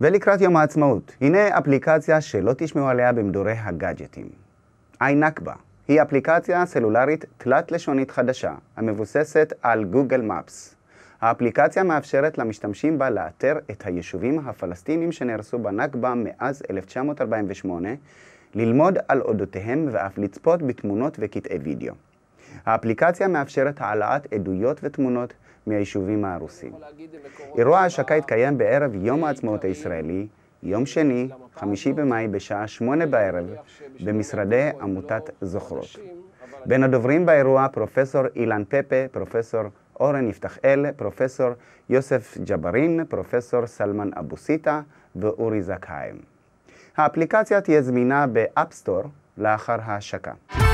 ולקראת יום העצמאות, הנה אפליקציה שלא תשמעו עליה במדורי הגאדג'טים. איינקבה היא אפליקציה סלולרית תלת-לשונית חדשה, המבוססת על גוגל מפס. האפליקציה מאפשרת למשתמשים בה לאתר את היישובים הפלסטינים שנהרסו בנכבה מאז 1948, ללמוד על אודותיהם ואף לצפות בתמונות וקטעי וידאו. האפליקציה מאפשרת העלאת עדויות ותמונות מהיישובים ההרוסים. אירוע ההשקה התקיים בערב יום העצמאות הישראלי, יום שני, חמישי במאי, בשעה שמונה לא בערב, במשרדי לא עמותת זוכרות. בין הדוברים באירוע פרופסור אילן פפה, פרופסור אורן יפתחאל, פרופסור יוסף ג'בארין, פרופסור סלמן אבו סיטה ואורי זכאיים. האפליקציה תהיה זמינה באפסטור לאחר ההשקה.